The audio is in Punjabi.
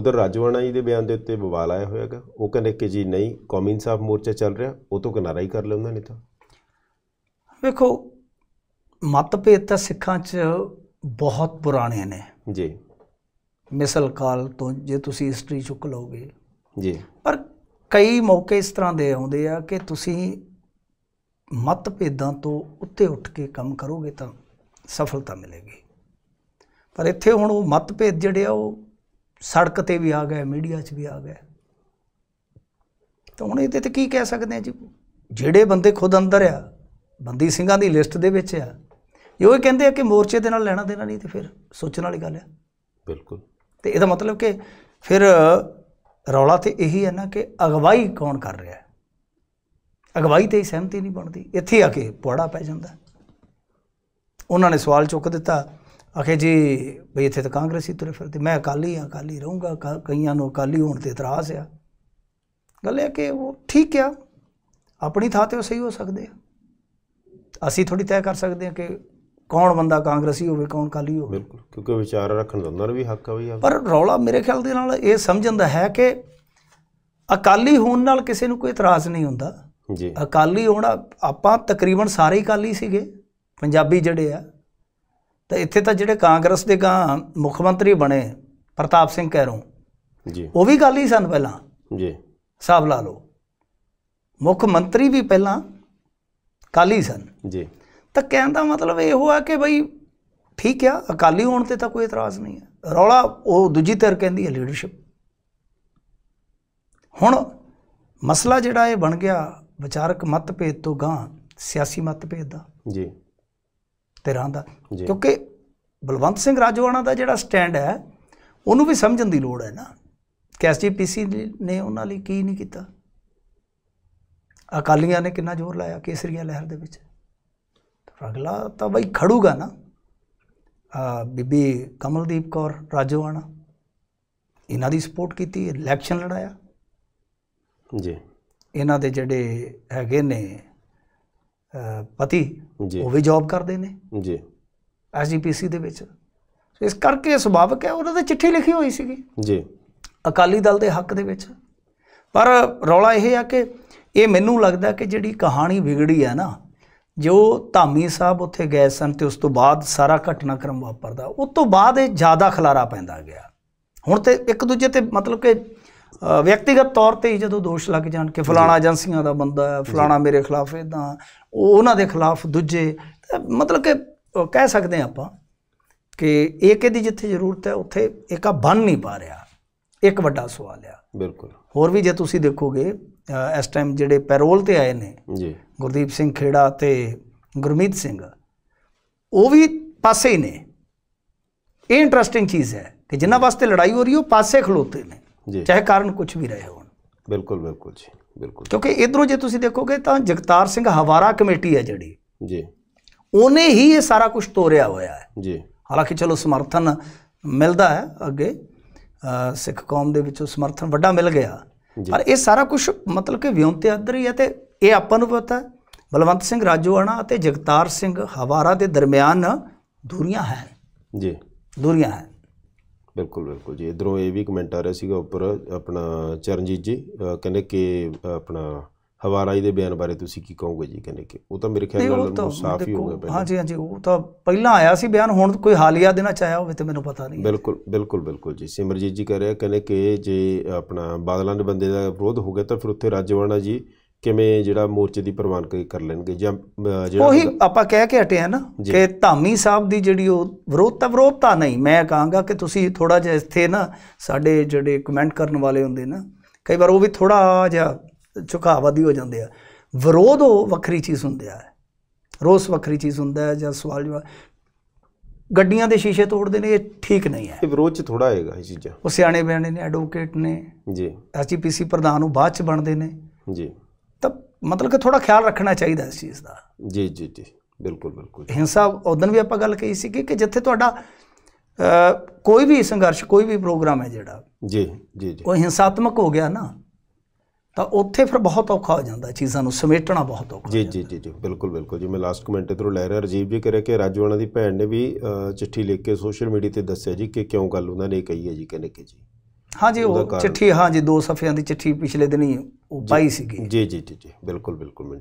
ਉਧਰ ਰਾਜਵਾਨਾ ਜੀ ਦੇ ਬਿਆਨ ਦੇ ਉੱਤੇ ਬਵਾਲ ਆਇਆ ਹੋਇਆਗਾ ਉਹ ਕਹਿੰਦੇ ਕਿ ਜੀ ਨਹੀਂ ਕਾਮਿਨ ਸਾਫ ਮੋਰਚਾ ਚੱਲ ਰਿਹਾ ਉਹ ਤੋਂ ਕਿਨਾਰਾ ਹੀ ਕਰ ਲਿਆ ਉਹਨਾਂ ਨੇ ਤਾਂ ਵੇਖੋ ਮਤਭੇਦ ਤਾਂ ਸਿੱਖਾਂ 'ਚ ਬਹੁਤ ਪੁਰਾਣੇ ਨੇ ਜੀ ਮਿਸਲ ਕਾਲ ਤੋਂ ਜੇ ਤੁਸੀਂ ਹਿਸਟਰੀ ਚੁੱਕ ਲਓਗੇ ਜੀ ਪਰ ਕਈ ਮੌਕੇ ਇਸ ਤਰ੍ਹਾਂ ਦੇ ਆਉਂਦੇ ਆ ਕਿ ਤੁਸੀਂ ਮਤਭੇਦਾਂ ਤੋਂ ਉੱਤੇ ਉੱਠ ਕੇ ਕੰਮ ਕਰੋਗੇ ਤਾਂ ਸਫਲਤਾ ਮਿਲੇਗੀ ਪਰ ਇੱਥੇ ਹੁਣ ਉਹ ਮਤਭੇਦ ਜਿਹੜੇ ਆ ਉਹ ਸੜਕ ਤੇ ਵੀ ਆ ਗਏ ਮੀਡੀਆ 'ਚ ਵੀ ਆ ਗਏ ਤਾਂ ਹੁਣ ਇਹਦੇ ਤੇ ਕੀ ਕਹਿ ਸਕਦੇ ਆ ਜੀ ਜਿਹੜੇ ਬੰਦੇ ਖੁਦ ਅੰਦਰ ਆ ਬੰਦੀ ਸਿੰਘਾਂ ਦੀ ਲਿਸਟ ਦੇ ਵਿੱਚ ਆ ਇਹ ਉਹ ਕਹਿੰਦੇ ਆ ਕਿ ਮੋਰਚੇ ਦੇ ਨਾਲ ਲੈਣਾ ਦੇਣਾ ਨਹੀਂ ਤੇ ਫਿਰ ਸੋਚਣ ਵਾਲੀ ਗੱਲ ਆ ਬਿਲਕੁਲ ਤੇ ਇਹਦਾ ਮਤਲਬ ਕਿ ਫਿਰ ਰੌਲਾ ਤੇ ਇਹੀ ਹੈ ਨਾ ਕਿ ਅਗਵਾਈ ਕੌਣ ਕਰ ਰਿਹਾ ਹੈ ਅਗਵਾਈ ਤੇ ਹੀ ਸਹਿਮਤੀ ਨਹੀਂ ਬਣਦੀ ਇੱਥੇ ਆ ਕੇ ਪੁਆੜਾ ਪੈ ਜਾਂਦਾ ਉਹਨਾਂ ਨੇ ਸਵਾਲ ਚੁੱਕ ਦਿੱਤਾ ਆਖੇ ਜੀ ਬਈ ਇੱਥੇ ਤਾਂ ਕਾਂਗਰਸੀ ਤੁਰੇ ਫਿਰਦੇ ਮੈਂ ਅਕਾਲੀ ਆ ਅਕਾਲੀ ਰਹੂੰਗਾ ਕਈਆਂ ਨੂੰ ਅਕਾਲੀ ਹੋਣ ਤੇ ਇਤਰਾਜ਼ ਆ ਗੱਲ ਇਹ ਕਿ ਉਹ ਠੀਕ ਆ ਆਪਣੀ ਥਾਂ ਤੇ ਉਹ ਸਹੀ ਹੋ ਸਕਦੇ ਆ ਅਸੀਂ ਥੋੜੀ ਤੈਅ ਕਰ ਸਕਦੇ ਆ ਕਿ ਕੌਣ ਬੰਦਾ ਕਾਂਗਰਸੀ ਹੋਵੇ ਕੌਣ ਕਾਲੀ ਹੋਵੇ ਬਿਲਕੁਲ ਕਿਉਂਕਿ ਵਿਚਾਰ ਰੱਖਣ ਦਾ ਉਹਨਾਂ ਨੂੰ ਵੀ ਹੱਕ ਆ ਵੀ ਪਰ ਰੌਲਾ ਮੇਰੇ ਖਿਆਲ ਦੇ ਨਾਲ ਇਹ ਸਮਝਣ ਦਾ ਹੈ ਕਿ ਅਕਾਲੀ ਹੋਣ ਨਾਲ ਕਿਸੇ ਨੂੰ ਕੋਈ ਇਤਰਾਜ਼ ਨਹੀਂ ਹੁੰਦਾ ਜੀ ਅਕਾਲੀ ਹੋਣਾ ਆਪਾਂ ਤਕਰੀਬਨ ਸਾਰੇ ਹੀ ਕਾਲੀ ਸੀਗੇ ਪੰਜਾਬੀ ਜਿਹੜੇ ਆ ਤਾਂ ਇੱਥੇ ਤਾਂ ਜਿਹੜੇ ਕਾਂਗਰਸ ਦੇ ਗਾਂ ਮੁੱਖ ਮੰਤਰੀ ਬਣੇ ਪ੍ਰਤਾਪ ਸਿੰਘ ਕੈਰੋਂ ਜੀ ਉਹ ਵੀ ਗੱਲ ਹੀ ਸਨ ਪਹਿਲਾਂ ਜੀ ਹਿਸਾਬ ਲਾ ਲਓ ਮੁੱਖ ਮੰਤਰੀ ਵੀ ਪਹਿਲਾਂ ਕਾਲੀ ਸਨ ਜੀ ਤਾਂ ਕਹਿਣ ਦਾ ਮਤਲਬ ਇਹੋ ਆ ਕਿ ਬਈ ਠੀਕ ਆ ਅਕਾਲੀ ਹੋਣ ਤੇ ਤਾਂ ਕੋਈ ਇਤਰਾਜ਼ ਨਹੀਂ ਹੈ ਰੌਲਾ ਉਹ ਦੂਜੀ ਧਿਰ ਕਹਿੰਦੀ ਹੈ ਲੀਡਰਸ਼ਿਪ ਹੁਣ ਮਸਲਾ ਜਿਹੜਾ ਇਹ ਬਣ ਗਿਆ ਵਿਚਾਰਕ ਮਤਭੇਦ ਤੋਂ ਗਾਂ ਸਿਆਸੀ ਮਤਭੇਦ ਦਾ ਜੀ ਧਿਰਾਂ ਦਾ ਕਿਉਂਕਿ ਬਲਵੰਤ ਸਿੰਘ ਰਾਜੋਆਣਾ ਦਾ ਜਿਹੜਾ ਸਟੈਂਡ ਹੈ ਉਹਨੂੰ ਵੀ ਸਮਝਣ ਦੀ ਲੋੜ ਹੈ ਨਾ ਕੈਸਟੀ ਪੀਸੀ ਨੇ ਉਹਨਾਂ ਲਈ ਕੀ ਨਹੀਂ ਕੀਤਾ ਅਕਾਲੀਆਂ ਨੇ ਕਿੰਨਾ ਜ਼ੋਰ ਲਾਇਆ ਕੇਸਰੀਆ ਲਹਿਰ ਦੇ ਵਿੱਚ ਅਗਲਾ ਤਾਂ ਬਈ ਖੜੂਗਾ ਨਾ ਆ ਬੀਬੀ ਕਮਲਦੀਪ ਕੌਰ ਰਾਜੋਆਣਾ ਇਹਨਾਂ ਦੀ ਸਪੋਰਟ ਕੀਤੀ ਇਲੈਕਸ਼ਨ ਲੜਾਇਆ ਜੀ ਇਹਨਾਂ ਦੇ ਜਿਹੜੇ ਹੈਗੇ ਨੇ ਪਤੀ ਉਹ ਵੀ ਜੌਬ ਕਰਦੇ ਨੇ ਜੀ ਐਸਜੀਪੀਸੀ ਦੇ ਵਿੱਚ ਇਸ ਕਰਕੇ ਸੁਭਾਵਕ ਹੈ ਉਹਨਾਂ ਦੇ ਚਿੱਠੀ ਲਿਖੀ ਹੋਈ ਸੀਗੀ ਜੀ ਅਕਾਲੀ ਦਲ ਦੇ ਹੱਕ ਦੇ ਵਿੱਚ ਪਰ ਰੌਲਾ ਇਹ ਆ ਕਿ ਇਹ ਮੈਨੂੰ ਲੱਗਦਾ ਕਿ ਜਿਹੜੀ ਕਹਾਣੀ ਵਿਗੜੀ ਹੈ ਨਾ ਜੋ ਧਾਮੀ ਸਾਹਿਬ ਉੱਥੇ ਗਏ ਸਨ ਤੇ ਉਸ ਤੋਂ ਬਾਅਦ ਸਾਰਾ ਘਟਨਾਕ੍ਰਮ ਵਾਪਰਦਾ ਉਸ ਤੋਂ ਬਾਅਦ ਇਹ ਜ਼ਿਆਦਾ ਖਲਾਰਾ ਪੈਂਦਾ ਗਿਆ ਹੁਣ ਤੇ ਇੱਕ ਦੂਜੇ ਤੇ ਮਤਲਬ ਕਿ ਵਿਅਕਤੀਗਤ ਤੌਰ ਤੇ ਹੀ ਜਦੋਂ ਦੋਸ਼ ਲੱਗ ਜਾਣ ਕਿ ਫਲਾਣਾ ਏਜੰਸੀਆਂ ਦਾ ਬੰਦਾ ਹੈ ਫਲਾਣਾ ਮੇਰੇ ਖਿਲਾਫ ਇਦਾਂ ਉਹ ਉਹਨਾਂ ਦੇ ਖਿਲਾਫ ਦੂਜੇ ਮਤਲਬ ਕਿ ਕਹਿ ਸਕਦੇ ਆ ਆਪਾਂ ਕਿ ਏਕੇ ਦੀ ਜਿੱਥੇ ਜ਼ਰੂਰਤ ਹੈ ਉੱਥੇ ਏਕਾ ਬਣ ਨਹੀਂ ਪਾ ਰਿਹਾ ਇੱਕ ਵੱਡਾ ਸਵਾਲ ਆ ਬਿਲਕੁਲ ਹੋਰ ਵੀ ਜੇ ਤੁਸੀਂ ਦੇਖੋਗੇ ਇਸ ਟਾਈਮ ਜਿਹੜੇ ਪੈਰੋਲ ਤੇ ਆਏ ਨੇ ਜੀ ਗੁਰਦੀਪ ਸਿੰਘ ਖੇੜਾ ਤੇ ਗੁਰਮੀਤ ਸਿੰਘ ਉਹ ਵੀ ਪਾਸੇ ਹੀ ਨੇ ਇਹ ਇੰਟਰਸਟਿੰਗ ਚੀਜ਼ ਹੈ ਕਿ ਜਿੰਨਾ ਵਾਸਤੇ ਲੜਾਈ ਹੋ ਰਹੀ ਉਹ ਪਾਸੇ ਖਲੋਤੇ ਨੇ ਜੀ ਚਾਹੇ ਕਾਰਨ ਕੁਝ ਵੀ ਰਹੇ ਹੋਣ ਬਿਲਕੁਲ ਬਿਲਕੁਲ ਜੀ ਬਿਲਕੁਲ ਕਿਉਂਕਿ ਇਧਰੋਂ ਜੇ ਤੁਸੀਂ ਦੇਖੋਗੇ ਤਾਂ ਜਗਤਾਰ ਸਿੰਘ ਹਵਾਰਾ ਕਮੇਟੀ ਹੈ ਜਿਹੜੀ ਜੀ ਉਹਨੇ ਹੀ ਇਹ ਸਾਰਾ ਕੁਝ ਤੋਰਿਆ ਹੋਇਆ ਹੈ ਜੀ ਹਾਲਾਂਕਿ ਚਲੋ ਸਮਰਥਨ ਮਿਲਦਾ ਹੈ ਅੱਗੇ ਸਿੱਖ ਕੌਮ ਦੇ ਵਿੱਚੋਂ ਸਮਰਥਨ ਵੱਡਾ ਮਿਲ ਗਿਆ ਪਰ ਇਹ ਸਾਰਾ ਕੁਝ ਮਤਲਬ ਕਿ ਵਿਉਂਤੇ ਅੰਦਰ ਹੀ ਹੈ ਤੇ ਇਹ ਆਪਾਂ ਨੂੰ ਪਤਾ ਬਲਵੰਤ ਸਿੰਘ ਰਾਜੋਆਣਾ ਅਤੇ ਜਗਤਾਰ ਸਿੰਘ ਹਵਾਰਾ ਦੇ ਦਰਮਿਆਨ ਦੂਰੀਆਂ ਹਨ ਜੀ ਦੂਰੀਆਂ ਹਨ ਬਿਲਕੁਲ ਬਿਲਕੁਲ ਜੀ ਇਧਰੋਂ ਇਹ ਵੀ ਕਮੈਂਟ ਆ ਰਿਹਾ ਸੀਗਾ ਉੱਪਰ ਆਪਣਾ ਚਰਨਜੀਤ ਜੀ ਕਹਿੰਦੇ ਕਿ ਆਪਣਾ ਹਵਾਰਾਈ ਦੇ ਬਿਆਨ ਬਾਰੇ ਤੁਸੀਂ ਕੀ ਕਹੋਗੇ ਜੀ ਕਹਿੰਦੇ ਕਿ ਉਹ ਤਾਂ ਮੇਰੇ ਖਿਆਲ ਨਾਲ ਸਾਫ ਹੀ ਹੋ ਗਿਆ ਪਹਿਲਾਂ ਹਾਂਜੀ ਹਾਂਜੀ ਉਹ ਤਾਂ ਪਹਿਲਾਂ ਆਇਆ ਸੀ ਬਿਆਨ ਹੁਣ ਕੋਈ ਹਾਲੀਆ ਦੇਣਾ ਨਾਲ ਚਾਇਆ ਹੋਵੇ ਤੇ ਮੈਨੂੰ ਪਤਾ ਨਹੀਂ ਬਿਲਕੁਲ ਬਿਲਕੁਲ ਬਿਲਕੁਲ ਜੀ ਸਿਮਰਜੀਤ ਜੀ ਕਹ ਰਿਹਾ ਕਹਿੰਦੇ ਕਿ ਜੇ ਆਪਣਾ ਬਾਦਲਾਂ ਦੇ ਬੰਦੇ ਦਾ ਵਿਰੋਧ ਹੋ ਗਿਆ ਤਾਂ ਫਿਰ ਉੱਥੇ ਰਾਜਵਾਨਾ ਜੀ ਕਿਵੇਂ ਜਿਹੜਾ ਮੋਰਚੇ ਦੀ ਪ੍ਰਵਾਨਗੀ ਕਰ ਲੈਣਗੇ ਜਾਂ ਜਿਹੜਾ ਉਹੀ ਆਪਾਂ ਕਹਿ ਕੇ ਹਟੇ ਆ ਨਾ ਕਿ ਧਾਮੀ ਸਾਹਿਬ ਦੀ ਜਿਹੜੀ ਉਹ ਵਿਰੋਧਤਾ ਵਿਰੋਧਤਾ ਨਹੀਂ ਮੈਂ ਕਹਾਂਗਾ ਕਿ ਤੁਸੀਂ ਥੋੜਾ ਜਿਹਾ ਇੱਥੇ ਨਾ ਸਾਡੇ ਜਿਹੜੇ ਕਮੈਂਟ ਕਰਨ ਵਾਲੇ ਹੁੰਦੇ ਨਾ ਕਈ ਵਾਰ ਉਹ ਵੀ ਥੋੜਾ ਜਿਹਾ ਝੁਕਾਵਾਦੀ ਹੋ ਜਾਂਦੇ ਆ ਵਿਰੋਧ ਉਹ ਵੱਖਰੀ ਚੀਜ਼ ਹੁੰਦੀ ਆ ਰੋਸ ਵੱਖਰੀ ਚੀਜ਼ ਹੁੰਦਾ ਹੈ ਜਾਂ ਸਵਾਲ ਜਵਾਬ ਗੱਡੀਆਂ ਦੇ ਸ਼ੀਸ਼ੇ ਤੋੜਦੇ ਨੇ ਇਹ ਠੀਕ ਨਹੀਂ ਹੈ ਇਹ ਵਿਰੋਧ ਚ ਥੋੜਾ ਆਏਗਾ ਇਹ ਚੀਜ਼ਾਂ ਉਹ ਸਿਆਣੇ ਬਿਆਣੇ ਨੇ ਐਡਵੋਕੇਟ ਨੇ ਜੀ ਐਸਜੀਪੀਸੀ ਪ੍ਰਧਾਨ ਉਹ ਬਾਅਦ ਚ ਬਣਦੇ ਨੇ ਜੀ ਤਾਂ ਮਤਲਬ ਕਿ ਥੋੜਾ ਖਿਆਲ ਰੱਖਣਾ ਚਾਹੀਦਾ ਇਸ ਚੀਜ਼ ਦਾ ਜੀ ਜੀ ਜੀ ਬਿਲਕੁਲ ਬਿਲਕੁਲ ਹਿੰਸਾ ਉਦੋਂ ਵੀ ਆਪਾਂ ਗੱਲ ਕਹੀ ਸੀ ਕਿ ਜਿੱਥੇ ਤੁਹਾਡਾ ਕੋਈ ਵੀ ਸੰਘਰਸ਼ ਕੋਈ ਵੀ ਪ੍ਰੋਗਰਾਮ ਹੈ ਜਿਹੜਾ ਜੀ ਜੀ ਜੀ ਉਹ ਹਿੰਸਾਤਮਕ ਹੋ ਗਿਆ ਨਾ ਤਾਂ ਉੱਥੇ ਫਿਰ ਬਹੁਤ ਔਖਾ ਹੋ ਜਾਂਦਾ ਚੀਜ਼ਾਂ ਨੂੰ ਸਮੇਟਣਾ ਬਹੁਤ ਔਖਾ ਜੀ ਜੀ ਜੀ ਜੀ ਬਿਲਕੁਲ ਬਿਲਕੁਲ ਜੀ ਮੈਂ ਲਾਸਟ ਕਮੈਂਟ ਇਧਰੋਂ ਲੈ ਰਿਹਾ ਰਜੀਵ ਜੀ ਕਰੇ ਰਿਹਾ ਕਿ ਰਾਜਵਾਨਾ ਦੀ ਭੈਣ ਨੇ ਵੀ ਚਿੱਠੀ ਲਿਖ ਕੇ ਸੋਸ਼ਲ ਮੀਡੀਆ ਤੇ ਦੱਸਿਆ ਜੀ ਕਿ ਕਿਉਂ ਗੱਲ ਉਹਨਾਂ ਨੇ ਕਹੀ ਹੈ ਜੀ ਕਹਿੰਦੇ ਕਿ ਜੀ ਹਾਂਜੀ ਉਹ ਚਿੱਠੀ ਹਾਂਜੀ ਦੋ ਸਫਿਆਂ ਦੀ ਚਿੱਠੀ ਪਿਛਲੇ ਦਿਨ ਹੀ ਉਹ ਪਾਈ ਸੀਗੀ ਜੀ ਜੀ ਜੀ ਜੀ ਬਿਲਕੁਲ ਬਿਲਕੁਲ